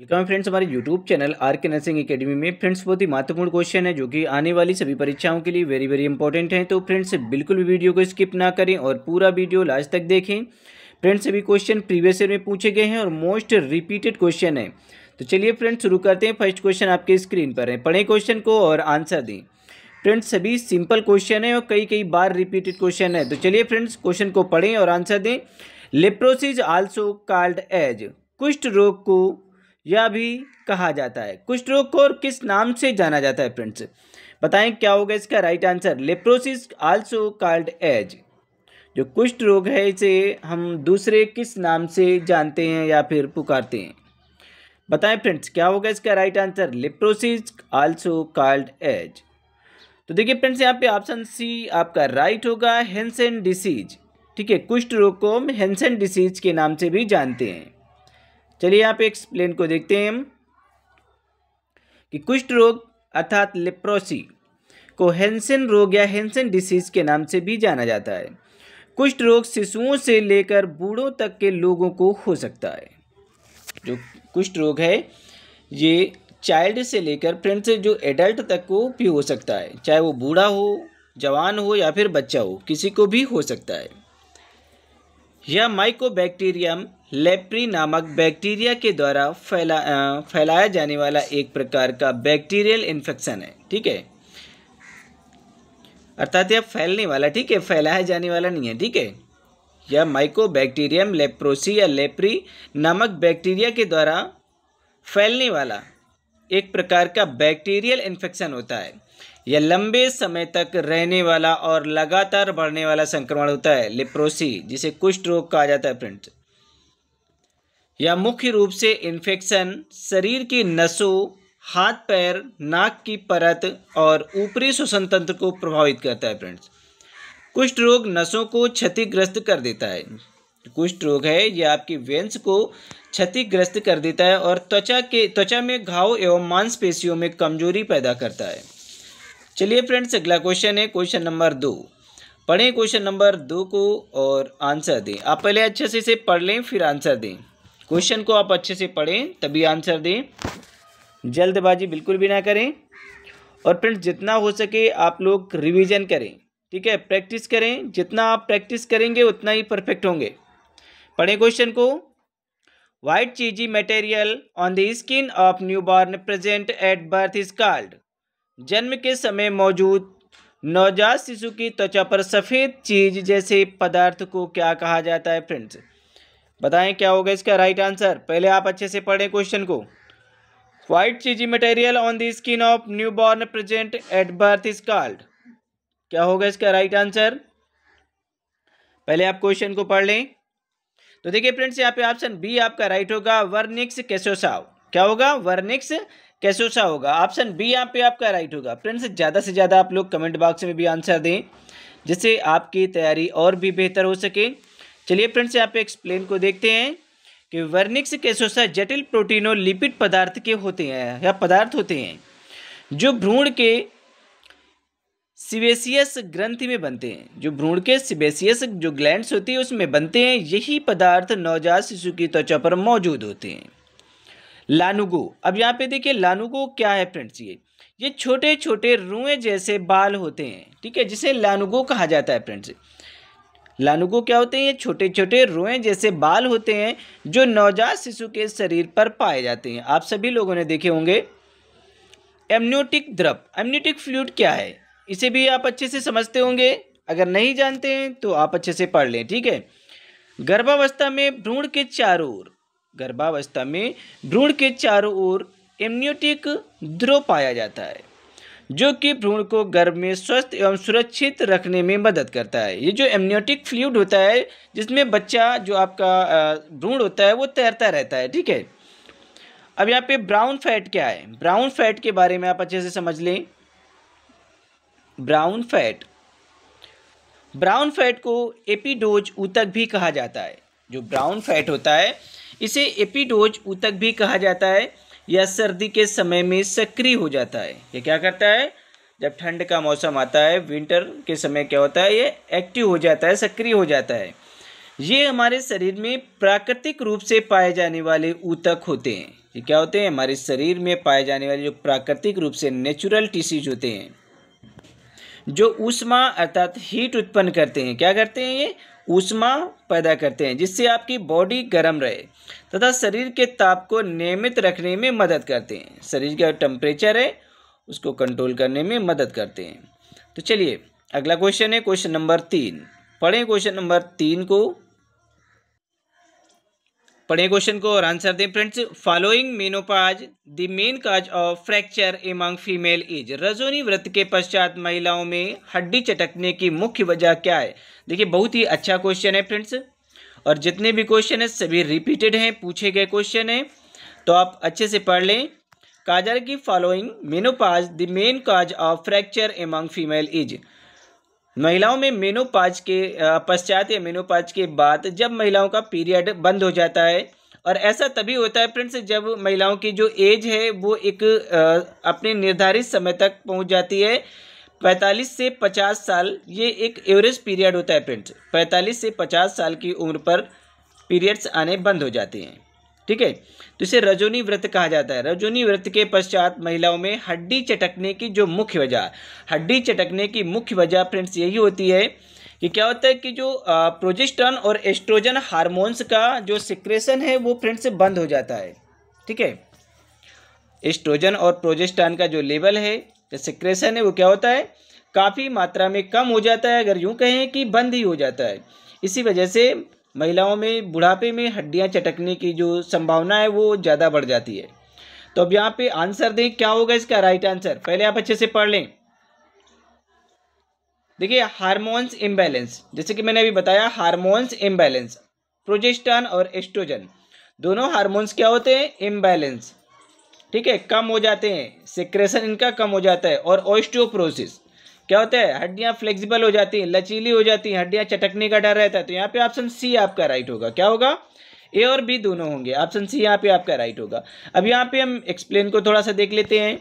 welcome friends हमारे YouTube channel R K nursing academy में friends बहुत ही महत्वपूर्ण क्वेश्चन है जो कि आने वाली सभी परीक्षाओं के लिए वेरी वेरी इंपॉर्टेंट है तो फ्रेंड्स बिल्कुल भी वीडियो को स्किप ना करें और पूरा वीडियो लास्ट तक देखें फ्रेंड्स सभी क्वेश्चन प्रीवियस ईयर में पूछे गए हैं और मोस्ट रिपीटेड क्वेश्चन है तो चलिए फ्रेंड्स शुरू करते हैं फर्स्ट क्वेश्चन आपके स्क्रीन पर है पढ़ें क्वेश्चन को और आंसर दें फ्रेंड्स सभी सिंपल क्वेश्चन है और कई कई बार रिपीटेड क्वेश्चन है तो चलिए फ्रेंड्स क्वेश्चन को पढ़ें और आंसर दें लेप्रोसिज आल्सो कॉल्ड एज कुष्ठ रोग को यह भी कहा जाता है कुष्ठ रोग को किस नाम से जाना जाता है फ्रेंड्स बताएं क्या होगा इसका right answer leprosy also called as जो कुष्ठ रोग है इसे हम दूसरे किस नाम से जानते हैं या फिर पुकारते हैं बताएं फ्रेंड्स क्या होगा इसका right answer leprosy also called as तो देखिए फ्रेंड्स यहाँ पे ऑप्शन सी आपका राइट होगा हेंसन डिसीज ठीक है कुष्ठ रोग को हम हेंसन डिसीज के नाम से भी जानते हैं चलिए यहाँ पे एक्सप्लेन को देखते हैं कि कुष्ठ रोग अर्थात लिप्रोसी को हेंसन रोग या हेंसन डिसीज के नाम से भी जाना जाता है कुष्ठ रोग शिशुओं से लेकर बूढ़ों तक के लोगों को हो सकता है जो कुष्ठ रोग है ये चाइल्ड से लेकर फ्रेंड से जो एडल्ट तक को भी हो सकता है चाहे वो बूढ़ा हो जवान हो या फिर बच्चा हो किसी को भी हो सकता है यह माइकोबैक्टीरियम लेप्री नामक बैक्टीरिया के द्वारा फैला आ, फैलाया जाने वाला एक प्रकार का बैक्टीरियल इन्फेक्शन है ठीक है अर्थात यह फैलने वाला ठीक है फैलाया जाने वाला नहीं है ठीक है यह माइकोबैक्टीरियम लेप्रोसी या लेप्री नामक बैक्टीरिया के द्वारा फैलने वाला एक प्रकार का बैक्टीरियल इन्फेक्शन होता है यह लंबे समय तक रहने वाला और लगातार बढ़ने वाला संक्रमण होता है लेप्रोसी जिसे कुष्ठ रोग कहा जाता है प्रिंट या मुख्य रूप से इन्फेक्शन शरीर की नसों हाथ पैर नाक की परत और ऊपरी श्वसन तंत्र को प्रभावित करता है फ्रेंड्स कुष्ठ रोग नसों को क्षतिग्रस्त कर देता है कुष्ठ रोग है यह आपकी वेंस को क्षतिग्रस्त कर देता है और त्वचा के त्वचा में घाव एवं मांसपेशियों में कमजोरी पैदा करता है चलिए फ्रेंड्स अगला क्वेश्चन है क्वेश्चन नंबर दो पढ़ें क्वेश्चन नंबर दो को और आंसर दें आप पहले अच्छे से इसे पढ़ लें फिर आंसर दें क्वेश्चन को आप अच्छे से पढ़ें तभी आंसर दें जल्दबाजी बिल्कुल भी ना करें और फ्रेंड्स जितना हो सके आप लोग रिवीजन करें ठीक है प्रैक्टिस करें जितना आप प्रैक्टिस करेंगे उतना ही परफेक्ट होंगे पढ़ें क्वेश्चन को white cheesy material on the skin of new born present at birth is called जन्म के समय मौजूद नवजात शिशु की त्वचा पर सफ़ेद चीज जैसे पदार्थ को क्या कहा जाता है फ्रेंड्स बताएं क्या होगा इसका राइट आंसर पहले आप अच्छे से पढ़ें क्वेश्चन को white cheesy material on the skin of new born present at birth is called क्या होगा इसका राइट आंसर पहले आप क्वेश्चन को पढ़ लें तो देखिए फ्रेंड्स यहाँ पे ऑप्शन बी आपका राइट होगा वर्निक्स कैसोसा क्या होगा वर्निक्स कैसोसा होगा ऑप्शन बी यहाँ पे आपका राइट होगा फ्रेंड्स ज़्यादा से ज़्यादा आप लोग कमेंट बॉक्स में भी आंसर दें जिससे आपकी तैयारी और भी बेहतर हो सके चलिए फ्रेंड्स यहाँ पे एक्सप्लेन को देखते हैं कि वर्निक्स कैसोसा जटिल प्रोटीन और लिपिड पदार्थ के होते हैं या पदार्थ होते हैं जो भ्रूण के सिवेसियस ग्रंथि में बनते हैं जो भ्रूण के सिवेसियस जो ग्लैंड्स होती है उसमें बनते हैं यही पदार्थ नवजात शिशु की त्वचा पर मौजूद होते हैं लानुगो अब यहाँ पे देखिए लानुगो क्या है फ्रेंड्स ये ये छोटे छोटे रुएं जैसे बाल होते हैं ठीक है जिसे लानुगो कहा जाता है फ्रेंड्स लानुगू क्या होते हैं ये छोटे छोटे रोएं जैसे बाल होते हैं जो नवजात शिशु के शरीर पर पाए जाते हैं आप सभी लोगों ने देखे होंगे एमन्योटिक द्रव एमन्योटिक फ्लूड क्या है इसे भी आप अच्छे से समझते होंगे अगर नहीं जानते हैं तो आप अच्छे से पढ़ लें ठीक है गर्भावस्था में भ्रूण के चारों ओर गर्भावस्था में भ्रूण के चारों ओर एमन्योटिक द्रव पाया जाता है जो कि भ्रूण को गर्भ में स्वस्थ एवं सुरक्षित रखने में मदद करता है ये जो एमनियोटिक फ्लूड होता है जिसमें बच्चा जो आपका भ्रूण होता है वो तैरता रहता है ठीक है अब यहाँ पे ब्राउन फैट क्या है ब्राउन फैट के बारे में आप अच्छे से समझ लें ब्राउन फैट ब्राउन फैट को एपीडोज ऊतक भी कहा जाता है जो ब्राउन फैट होता है इसे एपीडोज ऊतक भी कहा जाता है या सर्दी के समय में सक्रिय हो जाता है ये क्या करता है जब ठंड का मौसम आता है विंटर के समय क्या होता है ये एक्टिव हो जाता है सक्रिय हो जाता है ये हमारे शरीर में प्राकृतिक रूप से पाए जाने वाले ऊतक होते हैं ये क्या होते हैं हमारे शरीर में पाए जाने वाले जो प्राकृतिक रूप से नेचुरल टिश्यूज होते हैं जो ऊष्मा अर्थात हीट उत्पन्न करते हैं क्या करते हैं ये ऊष्मा पैदा करते हैं जिससे आपकी बॉडी गर्म रहे तथा शरीर के ताप को नियमित रखने में मदद करते हैं शरीर का टेम्परेचर है उसको कंट्रोल करने में मदद करते हैं तो चलिए अगला क्वेश्चन है क्वेश्चन नंबर तीन पढ़ें क्वेश्चन नंबर तीन को पढ़ें क्वेश्चन को और आंसर दें friends following menopause the main cause of fracture among female is रजोनी व्रत के पश्चात महिलाओं में हड्डी चटकने की मुख्य वजह क्या है देखिए बहुत ही अच्छा क्वेश्चन है फ्रेंड्स और जितने भी क्वेश्चन है सभी रिपीटेड हैं पूछे गए क्वेश्चन है तो आप अच्छे से पढ़ लें काजर की following menopause the main cause of fracture among female is महिलाओं में मेनोपाज के पश्चात या मेनोपाज के बाद जब महिलाओं का पीरियड बंद हो जाता है और ऐसा तभी होता है फ्रेंड्स जब महिलाओं की जो एज है वो एक अपने निर्धारित समय तक पहुंच जाती है पैंतालीस से पचास साल ये एक एवरेज पीरियड होता है फ्रेंड्स पैंतालीस से पचास साल की उम्र पर पीरियड्स आने बंद हो जाते हैं ठीक है तो इसे रजोनी व्रत कहा जाता है रजोनी व्रत के पश्चात महिलाओं में हड्डी चटकने की जो मुख्य वजह हड्डी चटकने की मुख्य वजह फ्रेंड्स यही होती है कि क्या होता है कि जो प्रोजेस्टन और एस्ट्रोजन हार्मोन्स का जो सिक्रेशन है वो फ्रेंड्स बंद हो जाता है ठीक है एस्ट्रोजन और प्रोजेस्टान का जो लेवल है जो सिक्रेशन है वो क्या होता है काफ़ी मात्रा में कम हो जाता है अगर यूँ कहें कि बंद ही हो जाता है इसी वजह से महिलाओं में बुढ़ापे में हड्डियाँ चटकने की जो संभावना है वो ज़्यादा बढ़ जाती है तो अब यहाँ पे आंसर दें क्या होगा इसका राइट आंसर पहले आप अच्छे से पढ़ लें देखिए हार्मोन्स इम्बैलेंस जैसे कि मैंने अभी बताया हार्मोन्स इम्बैलेंस प्रोजेस्टान और एस्ट्रोजन दोनों हार्मोन्स क्या होते हैं इम्बैलेंस ठीक है कम हो जाते हैं सिक्रेशन इनका कम हो जाता है और ऑस्टियोप्रोसिस क्या होता है हड्डियाँ फ्लेक्सिबल हो जाती हैं लचीली हो जाती हैं हड्डियाँ चटकने का डर रहता है तो यहाँ पे ऑप्शन सी आपका राइट होगा क्या होगा ए और बी दोनों होंगे ऑप्शन सी यहाँ पे आपका राइट होगा अब यहाँ पे हम एक्सप्लेन को थोड़ा सा देख लेते हैं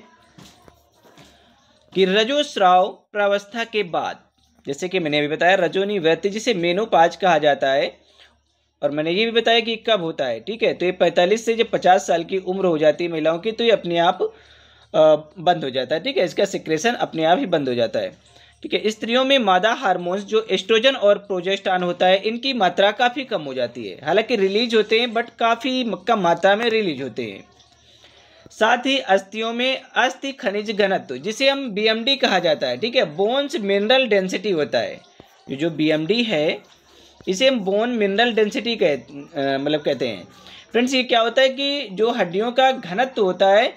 कि रजोस्राव प्रावस्था के बाद जैसे कि मैंने अभी बताया रजोनी व्यक्ति जिसे मेनोपाज कहा जाता है और मैंने ये भी बताया कि कब होता है ठीक है तो ये पैंतालीस से जब पचास साल की उम्र हो जाती है महिलाओं की तो ये अपने आप बंद हो जाता है ठीक है इसका सिक्रेशन अपने आप ही बंद हो जाता है ठीक है स्त्रियों में मादा हार्मोन्स जो एस्ट्रोजन और प्रोजेस्टान होता है इनकी मात्रा काफ़ी कम हो जाती है हालांकि रिलीज होते हैं बट काफ़ी कम मात्रा में रिलीज होते हैं साथ ही अस्थियों में अस्थि खनिज घनत्व जिसे हम बीएमडी कहा जाता है ठीक है बोन्स मिनरल डेंसिटी होता है जो बीएमडी है इसे हम बोन मिनरल डेंसिटी कह मतलब कहते हैं फ्रेंड्स ये क्या होता है कि जो हड्डियों का घनत्व होता है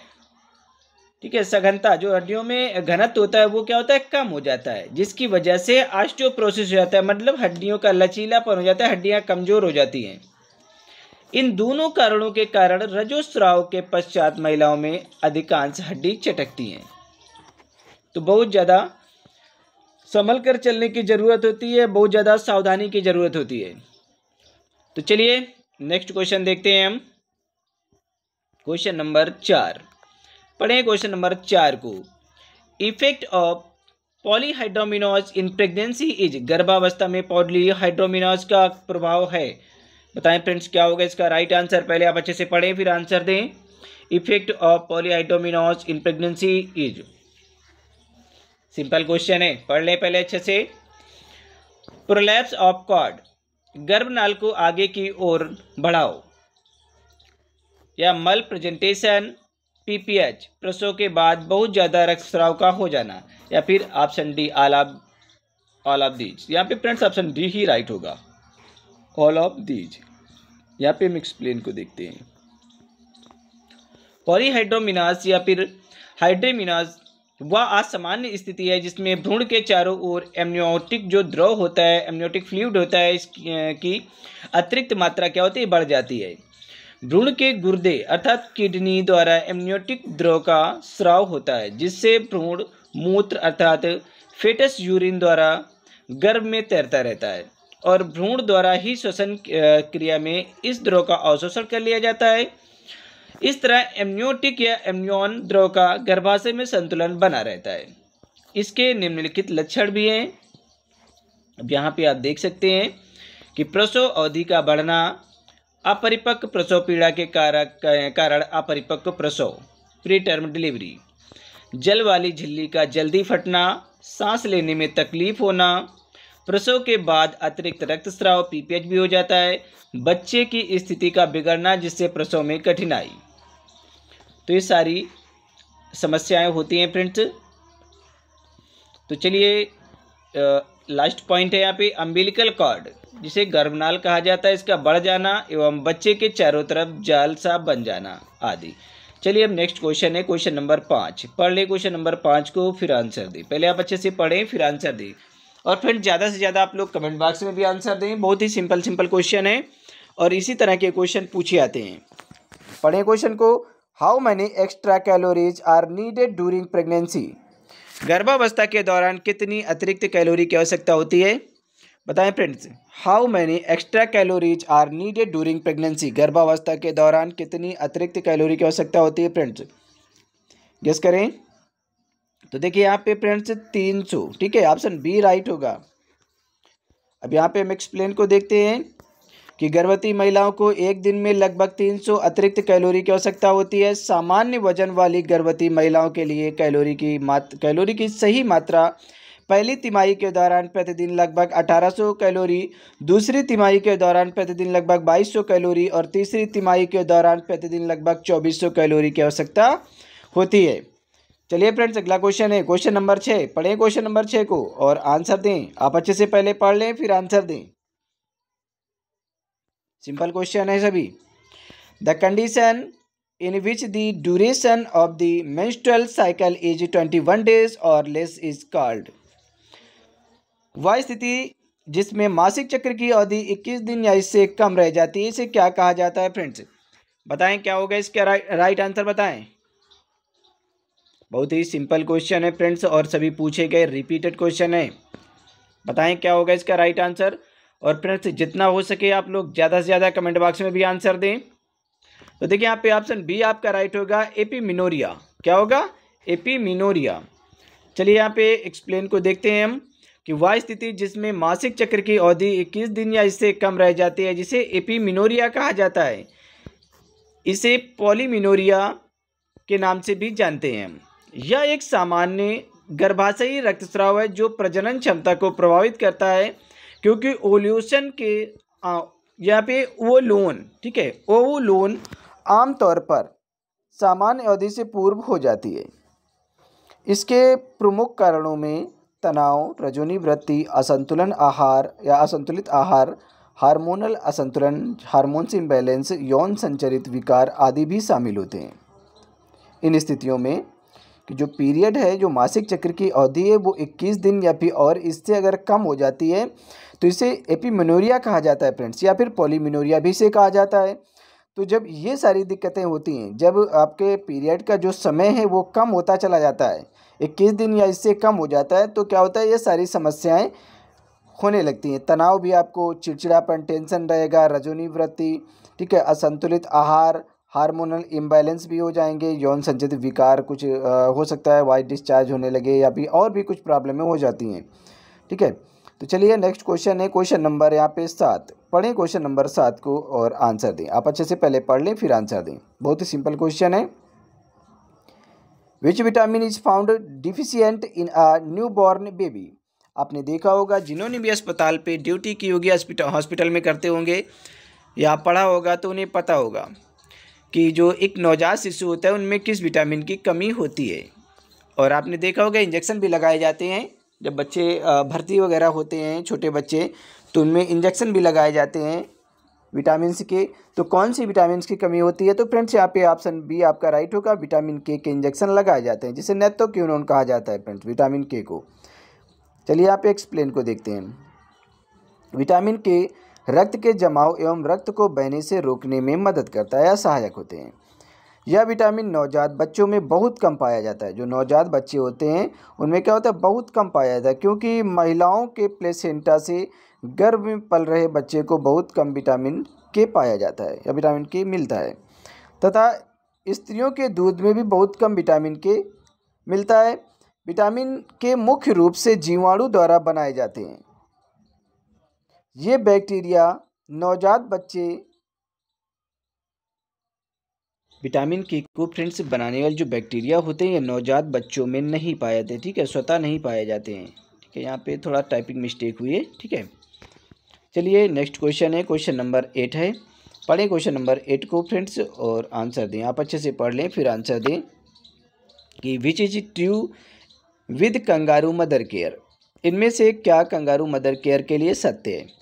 ठीक है सघनता जो हड्डियों में घनत्व होता है वो क्या होता है कम हो जाता है जिसकी वजह से प्रोसेस हो जाता है मतलब हड्डियों का लचीलापन हो जाता है हड्डियाँ कमजोर हो जाती हैं इन दोनों कारणों के कारण रजोस्राव के पश्चात महिलाओं में अधिकांश हड्डी चटकती हैं तो बहुत ज़्यादा संभल कर चलने की ज़रूरत होती है बहुत ज़्यादा सावधानी की ज़रूरत होती है तो चलिए नेक्स्ट क्वेश्चन देखते हैं हम क्वेश्चन नंबर चार पढ़ें क्वेश्चन नंबर चार को effect of polyhydramnios in pregnancy is गर्भावस्था में पॉलीहाइड्रोमिनोज का प्रभाव है बताएं फ्रेंड्स क्या होगा इसका राइट आंसर पहले आप अच्छे से पढ़ें फिर आंसर दें effect of polyhydramnios in pregnancy is simple question है पढ़ ले पहले अच्छे से प्रोलैप्स ऑफ कॉर्ड गर्भनाल को आगे की ओर बढ़ाओ या मल प्रेजेंटेशन पीपीएच प्रसव के बाद बहुत ज़्यादा रक्तस्राव का हो जाना या फिर option D all of all of these यहाँ पे फ्रेंड्स ऑप्शन डी ही राइट होगा ऑल ऑफ दीज यहाँ पे हम एक्सप्लेन को देखते हैं पॉलीहाइड्रोमिनास या फिर हाइड्रेमिनास वह असामान्य स्थिति है जिसमें भ्रूण के चारों ओर एमनियोटिक जो द्रव होता है एमनियोटिक फ्लूड होता है इसकी अतिरिक्त मात्रा क्या होती है बढ़ जाती है भ्रूण के गुर्दे अर्थात किडनी द्वारा एमनियोटिक द्रव का स्राव होता है जिससे भ्रूण मूत्र अर्थात फेटस यूरिन द्वारा गर्भ में तैरता रहता है और भ्रूण द्वारा ही श्वसन क्रिया में इस द्रव का अवशोषण कर लिया जाता है इस तरह एमनियोटिक या एम्योन द्रव का गर्भाशय में संतुलन बना रहता है इसके निम्नलिखित लक्षण भी हैं अब यहाँ पे आप देख सकते हैं कि प्रसव अवधि का बढ़ना अपरिपक्व प्रसव पीड़ा के कारक कारण अपरिपक्व प्रसव प्री टर्म डिलीवरी जल वाली झिल्ली का जल्दी फटना सांस लेने में तकलीफ होना प्रसव के बाद अतिरिक्त रक्तस्राव पीपीएच भी हो जाता है बच्चे की स्थिति का बिगड़ना जिससे प्रसव में कठिनाई तो ये सारी समस्याएं होती हैं फ्रेंड्स तो चलिए लास्ट पॉइंट है यहाँ पे अम्बिलिकल कॉर्ड जिसे गर्भनाल कहा जाता है इसका बढ़ जाना एवं बच्चे के चारों तरफ जाल सा बन जाना आदि चलिए अब नेक्स्ट क्वेश्चन है क्वेश्चन नंबर पाँच पढ़ लें क्वेश्चन नंबर पाँच को फिर आंसर दें पहले आप अच्छे से पढ़ें फिर आंसर दें और फ्रेंड ज़्यादा से ज़्यादा आप लोग कमेंट बॉक्स में भी आंसर दें बहुत ही सिंपल सिंपल क्वेश्चन है और इसी तरह के क्वेश्चन पूछे आते हैं पढ़ें क्वेश्चन को how many extra calories are needed during pregnancy गर्भावस्था के दौरान कितनी अतिरिक्त कैलोरी की आवश्यकता होती है बताएं friends how many extra calories are needed during pregnancy गर्भावस्था के दौरान कितनी अतिरिक्त कैलोरी की आवश्यकता होती है फ्रेंड्स गेस करें तो देखिए यहाँ पे फ्रेंड्स तीन सौ ठीक है ऑप्शन बी राइट होगा अब यहाँ पे हम एक्सप्लेन को देखते हैं कि गर्भवती महिलाओं को एक दिन में लगभग 300 अतिरिक्त कैलोरी की आवश्यकता होती है सामान्य वजन वाली गर्भवती महिलाओं के लिए कैलोरी की मात कैलोरी की सही मात्रा पहली तिमाही के दौरान प्रतिदिन लगभग 1800 कैलोरी दूसरी तिमाही के दौरान प्रतिदिन लगभग 2200 कैलोरी और तीसरी तिमाही के दौरान प्रतिदिन लगभग 2400 कैलोरी की आवश्यकता होती है चलिए फ्रेंड्स अगला क्वेश्चन है क्वेश्चन नंबर छः पढ़ें क्वेश्चन नंबर छः को और आंसर दें आप अच्छे से पहले पढ़ लें फिर आंसर दें सिंपल क्वेश्चन है सभी the condition in which the duration of the menstrual cycle is twenty one days or less is called वह स्थिति जिसमें मासिक चक्र की अवधि इक्कीस दिन या इससे कम रह जाती है इसे क्या कहा जाता है फ्रेंड्स बताएं क्या होगा इसका रा, राइट आंसर बताएं बहुत ही सिंपल क्वेश्चन है फ्रेंड्स और सभी पूछे गए रिपीटेड क्वेश्चन है बताएं क्या होगा इसका राइट आंसर और फ्रेंड्स जितना हो सके आप लोग ज़्यादा से ज़्यादा कमेंट बॉक्स में भी आंसर दें तो देखिए यहाँ पे ऑप्शन बी आपका राइट होगा मिनोरिया क्या होगा मिनोरिया चलिए यहाँ पे एक्सप्लेन को देखते हैं हम कि वह स्थिति जिसमें मासिक चक्र की अवधि इक्कीस दिन या इससे कम रह जाती है जिसे मिनोरिया कहा जाता है इसे पॉलीमिनोरिया के नाम से भी जानते हैं यह एक सामान्य गर्भाशयी रक्तस्राव है जो प्रजनन क्षमता को प्रभावित करता है क्योंकि ओल्यूशन के यहाँ पे वो लोन ठीक है वो वो आम आमतौर पर सामान्य अवधि से पूर्व हो जाती है इसके प्रमुख कारणों में तनाव रजोनी वृत्ति असंतुलन आहार या असंतुलित आहार हार्मोनल असंतुलन हार्मोन्स इम्बैलेंस यौन संचरित विकार आदि भी शामिल होते हैं इन स्थितियों में कि जो पीरियड है जो मासिक चक्र की अवधि है वो 21 दिन या फिर और इससे अगर कम हो जाती है तो इसे एपीमिनोरिया कहा जाता है फ्रेंड्स या फिर पॉलीमिनोरिया भी इसे कहा जाता है तो जब ये सारी दिक्कतें होती हैं जब आपके पीरियड का जो समय है वो कम होता चला जाता है इक्कीस दिन या इससे कम हो जाता है तो क्या होता है ये सारी समस्याएँ होने लगती हैं तनाव भी आपको चिड़चिड़ापन टेंशन रहेगा रजोनी वृत्ति ठीक है असंतुलित आहार हार्मोनल इम्बैलेंस भी हो जाएंगे यौन संचित विकार कुछ हो सकता है वाइट डिस्चार्ज होने लगे या भी और भी कुछ प्रॉब्लमें हो जाती हैं ठीक है तो चलिए नेक्स्ट क्वेश्चन है क्वेश्चन नंबर यहाँ पे सात पढ़ें क्वेश्चन नंबर सात को और आंसर दें आप अच्छे से पहले पढ़ लें फिर आंसर दें बहुत ही सिंपल क्वेश्चन है which vitamin is found deficient in a new born baby आपने देखा होगा जिन्होंने भी अस्पताल पे ड्यूटी की होगी हॉस्पिटल में करते होंगे या पढ़ा होगा तो उन्हें पता होगा कि जो एक नवजात शिशु होता है उनमें किस विटामिन की कमी होती है और आपने देखा होगा इंजेक्शन भी लगाए जाते हैं जब बच्चे भर्ती वगैरह होते हैं छोटे बच्चे तो उनमें इंजेक्शन भी लगाए जाते हैं विटामिन के तो कौन सी विटामिन की कमी होती है तो फ्रेंड्स यहाँ पे ऑप्शन बी आपका राइट होगा विटामिन के के इंजेक्शन लगाए जाते हैं जिसे नेतो क्यूनोन कहा जाता है फ्रेंड्स विटामिन के को चलिए आप एक्सप्लेन को देखते हैं विटामिन के रक्त के जमाव एवं रक्त को बहने से रोकने में मदद करता है या सहायक होते हैं यह विटामिन नवजात बच्चों में बहुत कम पाया जाता है जो नवजात बच्चे होते हैं उनमें क्या होता है बहुत कम पाया जाता है क्योंकि महिलाओं के प्लेसेंटा से गर्भ में पल रहे बच्चे को बहुत कम विटामिन के पाया जाता है या विटामिन के मिलता है तथा स्त्रियों के दूध में भी बहुत कम विटामिन के मिलता है विटामिन के मुख्य रूप से जीवाणु द्वारा बनाए जाते हैं ये बैक्टीरिया नवजात बच्चे विटामिन की फ्रेंड्स बनाने वाले जो बैक्टीरिया होते हैं ये नवजात बच्चों में नहीं पाए जाते ठीक है स्वतः नहीं पाए जाते हैं ठीक है यहाँ पे थोड़ा टाइपिंग मिस्टेक हुई है ठीक है चलिए नेक्स्ट क्वेश्चन है क्वेश्चन नंबर एट है पढ़ें क्वेश्चन नंबर एट को फ्रेंड्स और आंसर दें आप अच्छे से पढ़ लें फिर आंसर दें कि which is true with kangaroo mother care इनमें से क्या कंगारू मदर केयर के लिए सत्य है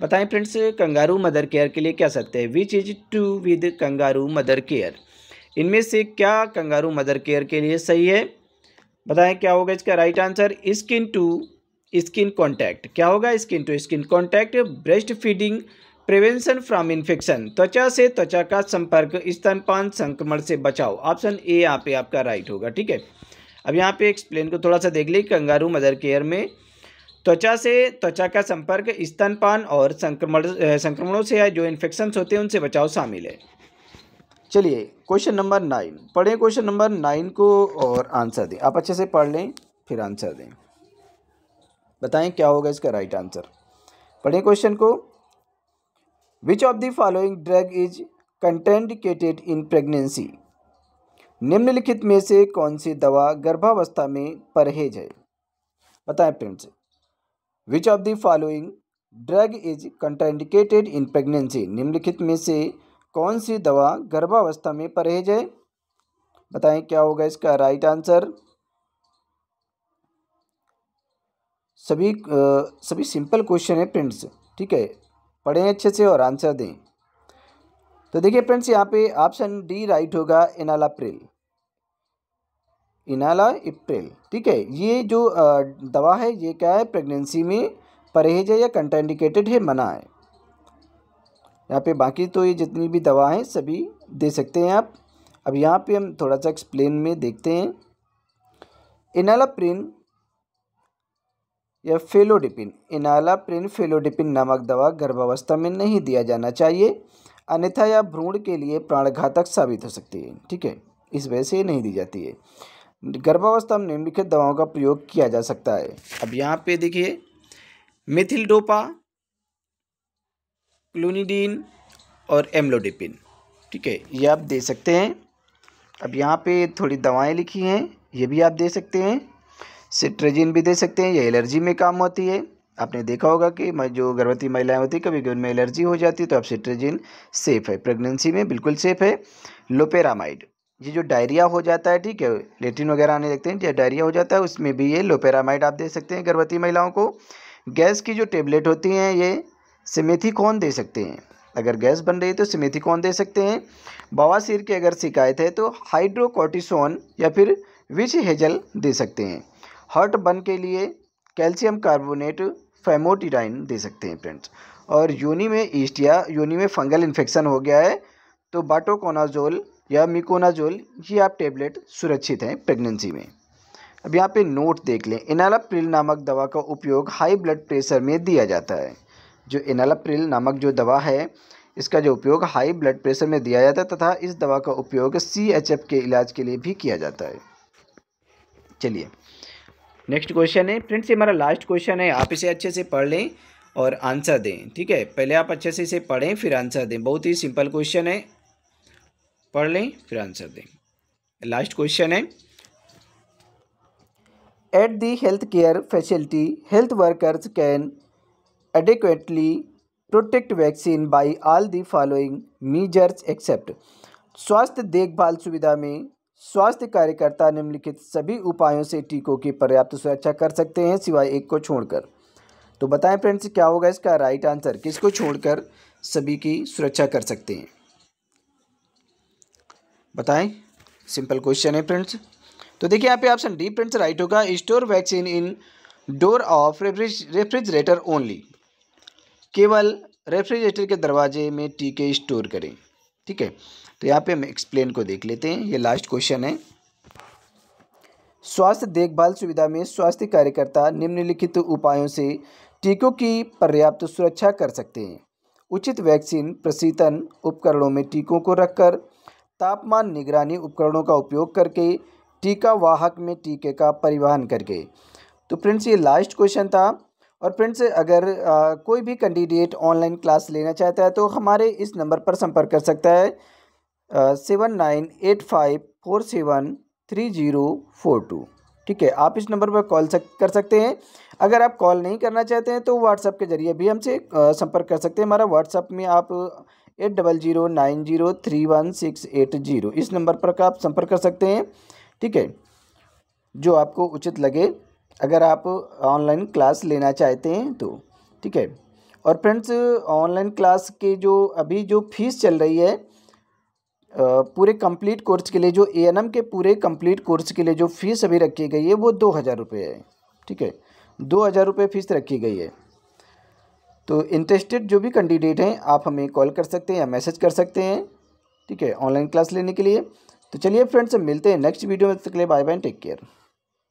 बताएं फ्रेंड्स कंगारू मदर केयर के लिए क्या सत्य है which is true with kangaroo mother care इनमें से क्या कंगारू मदर केयर के लिए सही है बताएं क्या होगा इसका right answer skin to skin contact क्या होगा skin to skin contact breast feeding prevention from infection त्वचा से त्वचा का संपर्क स्तनपान संक्रमण से बचाओ ऑप्शन ए यहाँ पे आपका राइट होगा ठीक है अब यहाँ पे एक्सप्लेन को थोड़ा सा देख ली कंगारू मदर केयर में त्वचा से त्वचा का संपर्क स्तनपान और संक्रमण संक्रमणों से जो इन्फेक्शन होते हैं उनसे बचाव शामिल है चलिए क्वेश्चन नंबर नाइन पढ़ें क्वेश्चन नंबर नाइन को और आंसर दें आप अच्छे से पढ़ लें फिर आंसर दें बताएं क्या होगा इसका राइट आंसर पढ़ें क्वेश्चन को which of the following drug is contraindicated in pregnancy निम्नलिखित में से कौन सी दवा गर्भावस्था में परहेज है बताएं friends which of the following drug is contraindicated in pregnancy निम्नलिखित में से कौन सी दवा गर्भावस्था में परहेज है बताएं क्या होगा इसका राइट आंसर सभी आ, सभी सिंपल क्वेश्चन है फ्रेंड्स ठीक है पढ़ें अच्छे से और आंसर दें तो देखिए फ्रेंड्स यहाँ पे ऑप्शन डी राइट होगा एनालाप्रिल इनाला इप्रेल ठीक है ये जो दवा है ये क्या है प्रेगनेंसी में परहेज है या कंट्राइंडिकेटेड है मना है यहाँ पे बाकी तो ये जितनी भी दवा हैं सभी दे सकते हैं आप अब यहाँ पे हम थोड़ा सा एक्सप्लेन में देखते हैं इनालाप्रिन या फेलोडिपिन इनालाप्रिन फेलोडिपिन नामक दवा गर्भावस्था में नहीं दिया जाना चाहिए अन्यथा या भ्रूण के लिए प्राणघातक साबित हो सकती है ठीक है इस वजह से नहीं दी जाती है गर्भावस्था में निम्नलिखित दवाओं का प्रयोग किया जा सकता है अब यहाँ पे देखिए मिथिल डोपा क्लोनिडीन और एम्लोडिपिन ठीक है ये आप दे सकते हैं अब यहाँ पे थोड़ी दवाएं लिखी हैं ये भी आप दे सकते हैं सिट्रेजिन भी दे सकते हैं ये एलर्जी में काम होती है आपने देखा होगा कि जो गर्भवती महिलाएं होती हैं कभी कभी उनमें एलर्जी हो जाती है तो अब सिट्रेजिन सेफ़ है प्रेगनेंसी में बिल्कुल सेफ़ है लोपेरामाइड ये जो डायरिया हो जाता है ठीक है लेटिन वगैरह आने लगते हैं या डायरिया हो जाता है उसमें भी ये लोपेरामाइड आप दे सकते हैं गर्भवती महिलाओं को गैस की जो टेबलेट होती हैं ये सिमेथिकॉन दे सकते हैं अगर गैस बन रही है तो सिमेथिकॉन दे सकते हैं बवासीर की अगर शिकायत है तो हाइड्रोकोटिसोन या फिर विच हेजल दे सकते हैं हर्ट बन के लिए कैल्शियम कार्बोनेट फैमोटिडाइन दे सकते हैं फ्रेंड्स और यूनी में ईस्ट या यूनी में फंगल इन्फेक्शन हो गया है तो बाटोकोनाजोल या मिकोनाजोल ये आप टेबलेट सुरक्षित हैं प्रेगनेंसी में अब यहाँ पे नोट देख लें एनालाप्रिल नामक दवा का उपयोग हाई ब्लड प्रेशर में दिया जाता है जो एनालाप्रिल नामक जो दवा है इसका जो उपयोग हाई ब्लड प्रेशर में दिया जाता है तथा इस दवा का उपयोग सी एच एफ के इलाज के लिए भी किया जाता है चलिए नेक्स्ट क्वेश्चन है फ्रेंड्स ये हमारा लास्ट क्वेश्चन है आप इसे अच्छे से पढ़ लें और आंसर दें ठीक है पहले आप अच्छे से इसे पढ़ें फिर आंसर दें बहुत ही सिंपल क्वेश्चन है पढ़ लें फिर आंसर दें लास्ट क्वेश्चन है at the health care facility health workers can adequately protect vaccine by all the following measures except स्वास्थ्य देखभाल सुविधा में स्वास्थ्य कार्यकर्ता निम्नलिखित सभी उपायों से टीकों की पर्याप्त सुरक्षा कर सकते हैं सिवाय एक को छोड़कर तो बताएं फ्रेंड्स क्या होगा इसका राइट आंसर किसको छोड़कर सभी की सुरक्षा कर सकते हैं बताएं सिंपल क्वेश्चन है फ्रेंड्स तो देखिए यहाँ पे ऑप्शन डी फ्रेंड्स राइट होगा store vaccine in door of refrigerator only केवल रेफ्रिजरेटर के दरवाजे में टीके स्टोर करें ठीक है तो यहाँ पे हम एक्सप्लेन को देख लेते हैं ये लास्ट क्वेश्चन है स्वास्थ्य देखभाल सुविधा में स्वास्थ्य कार्यकर्ता निम्नलिखित उपायों से टीकों की पर्याप्त सुरक्षा कर सकते हैं उचित वैक्सीन प्रशीतन उपकरणों में टीकों को रखकर तापमान निगरानी उपकरणों का उपयोग करके टीका वाहक में टीके का परिवहन करके तो फ्रेंड्स ये लास्ट क्वेश्चन था और फ्रेंड्स अगर आ, कोई भी कैंडिडेट ऑनलाइन क्लास लेना चाहता है तो हमारे इस नंबर पर संपर्क कर सकता है seven nine eight five four seven three zero four two ठीक है आप इस नंबर पर कॉल सक, कर सकते हैं अगर आप कॉल नहीं करना चाहते हैं तो व्हाट्सएप के ज़रिए भी हमसे संपर्क कर सकते हैं हमारा व्हाट्सएप में आप eight double zero nine zero three one six eight zero इस नंबर पर आप संपर्क कर सकते हैं ठीक है जो आपको उचित लगे अगर आप ऑनलाइन क्लास लेना चाहते हैं तो ठीक है और फ्रेंड्स ऑनलाइन क्लास के जो अभी जो फीस चल रही है पूरे कंप्लीट कोर्स के लिए जो ए एन एम के पूरे कंप्लीट कोर्स के लिए जो फीस अभी रखी गई है वो दो हज़ार रुपये है ठीक है दो हज़ार रुपये फीस रखी गई है तो इंटरेस्टेड जो भी कैंडिडेट हैं आप हमें कॉल कर सकते हैं या मैसेज कर सकते हैं ठीक है ऑनलाइन क्लास लेने के लिए तो चलिए फ्रेंड्स मिलते हैं नेक्स्ट वीडियो में तक के लिए बाय बाय टेक केयर